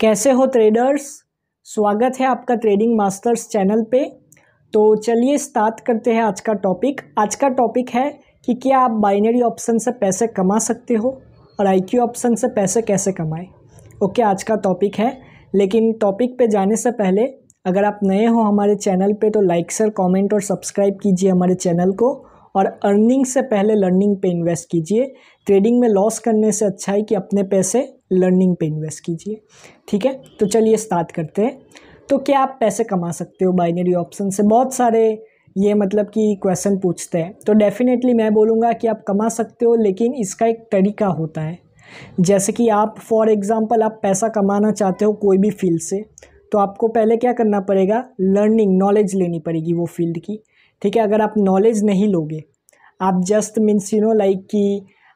कैसे हो ट्रेडर्स स्वागत है आपका ट्रेडिंग मास्टर्स चैनल पे तो चलिए स्टार्ट करते हैं आज का टॉपिक आज का टॉपिक है कि क्या आप बाइनरी ऑप्शन से पैसे कमा सकते हो और आईक्यू ऑप्शन से पैसे कैसे कमाएं ओके आज का टॉपिक है लेकिन टॉपिक पे जाने से पहले अगर आप नए हो हमारे चैनल पे तो लाइक सर कमेंट और सब्सक्राइब कीजिए हमारे चैनल को और अर्निंग से पहले लर्निंग पे इन्वेस्ट कीजिए ट्रेडिंग में लॉस करने से अच्छा है कि अपने पैसे लर्निंग पे इन्वेस्ट कीजिए ठीक है तो चलिए स्टार्ट करते हैं तो क्या आप पैसे कमा सकते हो बाइनरी ऑप्शन से बहुत सारे ये मतलब कि क्वेश्चन पूछते हैं तो डेफिनेटली मैं बोलूँगा कि आप कमा सकते हो लेकिन इसका एक तरीका होता है जैसे कि आप फॉर एग्ज़ाम्पल आप पैसा कमाना चाहते हो कोई भी फील्ड से तो आपको पहले क्या करना पड़ेगा लर्निंग नॉलेज लेनी पड़ेगी वो फील्ड की ठीक है अगर आप नॉलेज नहीं लोगे आप just means you know like कि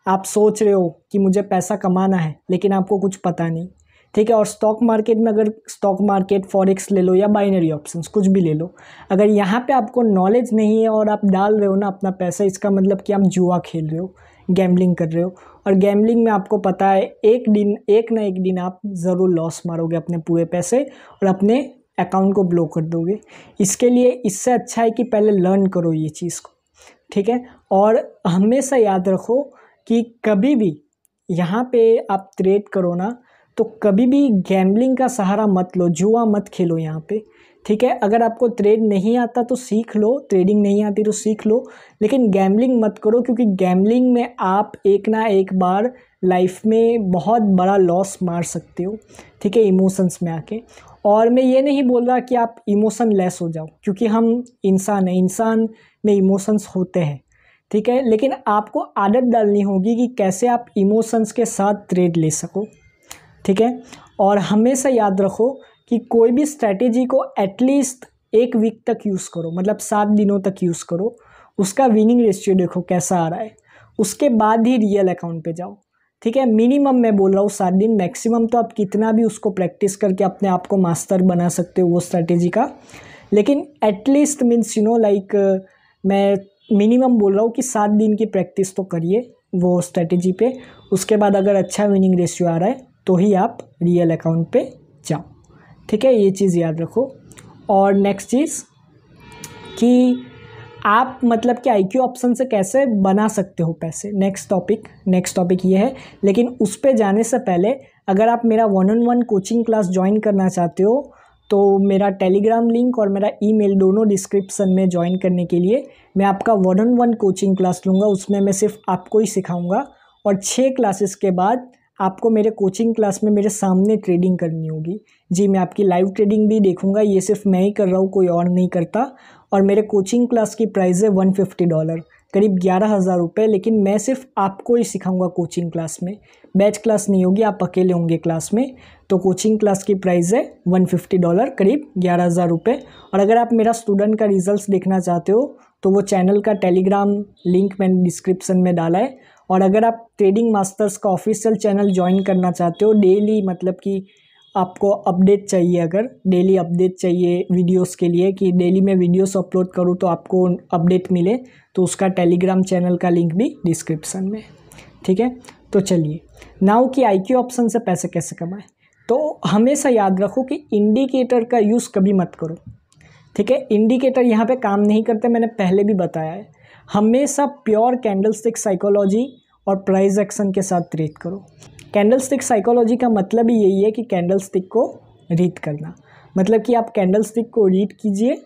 आप सोच रहे हो कि मुझे पैसा कमाना है लेकिन आपको कुछ पता नहीं ठीक है और स्टॉक मार्केट में अगर स्टॉक मार्केट फॉरेक्स ले लो या बाइनरी ऑप्शंस कुछ भी ले लो अगर यहाँ पे आपको नॉलेज नहीं है और आप डाल रहे हो ना अपना पैसा इसका मतलब कि आप जुआ खेल रहे हो गैम्बलिंग कर रहे हो और गैम्बलिंग में आपको पता है एक दिन एक ना एक दिन आप ज़रूर लॉस मारोगे अपने पूरे पैसे और अपने अकाउंट को ब्लॉक कर दोगे इसके लिए इससे अच्छा है कि पहले लर्न करो ये चीज़ को ठीक है और हमेशा याद रखो कि कभी भी यहाँ पे आप ट्रेड करो ना तो कभी भी गैम्बलिंग का सहारा मत लो जुआ मत खेलो यहाँ पे ठीक है अगर आपको ट्रेड नहीं आता तो सीख लो ट्रेडिंग नहीं आती तो सीख लो लेकिन गैम्बलिंग मत करो क्योंकि गैम्बलिंग में आप एक ना एक बार लाइफ में बहुत बड़ा लॉस मार सकते हो ठीक है इमोशंस में आके और मैं ये नहीं बोल रहा कि आप इमोशन लेस हो जाओ क्योंकि हम इंसान हैं इंसान में इमोशंस होते हैं ठीक है लेकिन आपको आदत डालनी होगी कि कैसे आप इमोशंस के साथ ट्रेड ले सको ठीक है और हमेशा याद रखो कि कोई भी स्ट्रैटेजी को एटलीस्ट एक वीक तक यूज़ करो मतलब सात दिनों तक यूज़ करो उसका विनिंग रेशियो देखो कैसा आ रहा है उसके बाद ही रियल अकाउंट पे जाओ ठीक है मिनिमम मैं बोल रहा हूँ सात दिन मैक्सिमम तो आप कितना भी उसको प्रैक्टिस करके अपने आप को मास्टर बना सकते हो वो स्ट्रैटेजी का लेकिन at least means you know like मैं मिनिमम बोल रहा हूँ कि सात दिन की प्रैक्टिस तो करिए वो स्ट्रैटेजी पे उसके बाद अगर अच्छा विनिंग रेशियो आ रहा है तो ही आप रियल अकाउंट पे जाओ ठीक है ये चीज़ याद रखो और नेक्स्ट चीज़ कि आप मतलब कि आई क्यू ऑप्शन से कैसे बना सकते हो पैसे नेक्स्ट टॉपिक नेक्स्ट टॉपिक ये है लेकिन उस पर जाने से पहले अगर आप मेरा one on one coaching class join करना चाहते हो तो मेरा टेलीग्राम लिंक और मेरा ईमेल दोनों डिस्क्रिप्सन में ज्वाइन करने के लिए मैं आपका one on one coaching class लूँगा उसमें मैं सिर्फ आपको ही सिखाऊँगा और छः क्लासेस के बाद आपको मेरे कोचिंग क्लास में मेरे सामने ट्रेडिंग करनी होगी जी मैं आपकी लाइव ट्रेडिंग भी देखूंगा ये सिर्फ मैं ही कर रहा हूँ कोई और नहीं करता और मेरे कोचिंग क्लास की प्राइस है वन फिफ्टी डॉलर करीब ग्यारह हज़ार रुपये लेकिन मैं सिर्फ आपको ही सिखाऊंगा कोचिंग क्लास में बैच क्लास नहीं होगी आप अकेले होंगे क्लास में तो कोचिंग क्लास की प्राइस है वन फिफ्टी डॉलर करीब ग्यारह हज़ार रुपये और अगर आप मेरा स्टूडेंट का रिजल्ट देखना चाहते हो तो वो चैनल का टेलीग्राम लिंक मैंने डिस्क्रिप्सन में डाला है और अगर आप ट्रेडिंग मास्टर्स का ऑफिशियल चैनल ज्वाइन करना चाहते हो डेली मतलब कि आपको अपडेट चाहिए अगर डेली अपडेट चाहिए वीडियोस के लिए कि डेली मैं वीडियोस अपलोड करूँ तो आपको अपडेट मिले तो उसका टेलीग्राम चैनल का लिंक भी डिस्क्रिप्सन में ठीक है तो चलिए नाउ कि आईक्यू ऑप्शन से पैसे कैसे कमाएं तो हमेशा याद रखो कि इंडिकेटर का यूज़ कभी मत करो ठीक है इंडिकेटर यहाँ पर काम नहीं करते मैंने पहले भी बताया है हमेशा प्योर कैंडल स्टिक साइकोलॉजी और प्राइस एक्शन के साथ रीड करो कैंडल स्टिक साइकोलॉजी का मतलब ही यही है कि कैंडल स्टिक को रीड करना मतलब कि आप कैंडल स्टिक को रीड कीजिए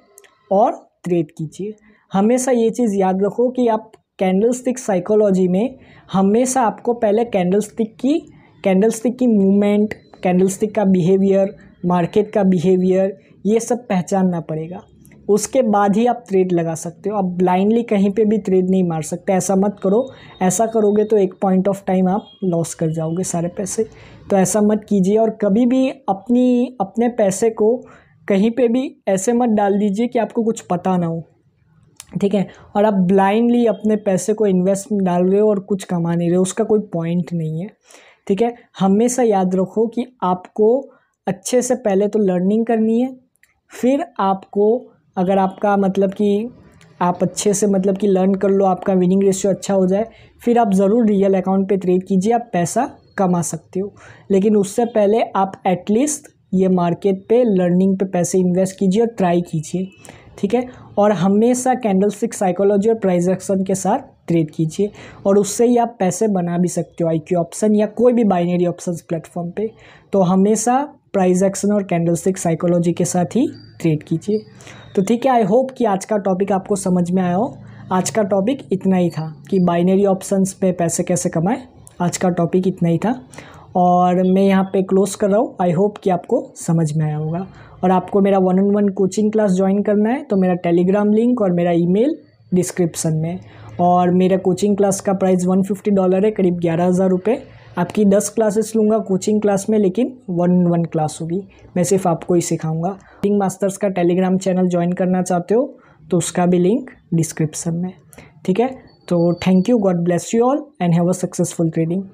और ट्रेड कीजिए हमेशा ये चीज़ याद रखो कि आप कैंडल स्टिक साइकोलॉजी में हमेशा आपको पहले कैंडल स्टिक की कैंडल स्टिक की मूवमेंट कैंडल स्टिक का बिहेवियर मार्केट का बिहेवियर ये सब पहचानना पड़ेगा उसके बाद ही आप ट्रेड लगा सकते हो आप ब्लाइंडली कहीं पे भी ट्रेड नहीं मार सकते ऐसा मत करो ऐसा करोगे तो एक पॉइंट ऑफ टाइम आप लॉस कर जाओगे सारे पैसे तो ऐसा मत कीजिए और कभी भी अपनी अपने पैसे को कहीं पे भी ऐसे मत डाल दीजिए कि आपको कुछ पता ना हो ठीक है और आप ब्लाइंडली अपने पैसे को इन्वेस्ट डाल रहे हो और कुछ कमा नहीं रहे हो उसका कोई पॉइंट नहीं है ठीक है हमेशा याद रखो कि आपको अच्छे से पहले तो लर्निंग करनी है फिर आपको अगर आपका मतलब कि आप अच्छे से मतलब कि लर्न कर लो आपका विनिंग रेशियो अच्छा हो जाए फिर आप ज़रूर रियल अकाउंट पे ट्रेड कीजिए आप पैसा कमा सकते हो लेकिन उससे पहले आप एटलीस्ट ये मार्केट पे लर्निंग पे पैसे इन्वेस्ट कीजिए और ट्राई कीजिए ठीक है और हमेशा कैंडल स्टिक साइकोलॉजी और प्राइज एक्शन के साथ ट्रेड कीजिए और उससे ही आप पैसे बना भी सकते हो आई ऑप्शन या कोई भी बाइनरी ऑप्शन प्लेटफॉर्म पर तो हमेशा प्राइज एक्शन और कैंडलस्टिक साइकोलॉजी के साथ ही ट्रेड कीजिए तो ठीक है आई होप कि आज का टॉपिक आपको समझ में आया हो आज का टॉपिक इतना ही था कि बाइनरी ऑप्शंस पे पैसे कैसे कमाएं आज का टॉपिक इतना ही था और मैं यहाँ पे क्लोज़ कर रहा हूँ आई होप कि आपको समझ में आया होगा और आपको मेरा one on one coaching class join करना है तो मेरा टेलीग्राम लिंक और मेरा ईमेल डिस्क्रिप्सन में और मेरा कोचिंग क्लास का प्राइस वन फिफ्टी डॉलर है करीब ग्यारह हज़ार रुपये आपकी दस क्लासेस लूँगा कोचिंग क्लास में लेकिन वन वन क्लास होगी मैं सिर्फ आपको ही सिखाऊंगा कोडिंग मास्टर्स का टेलीग्राम चैनल ज्वाइन करना चाहते हो तो उसका भी लिंक डिस्क्रिप्सन में ठीक है तो thank you God bless you all and have a successful trading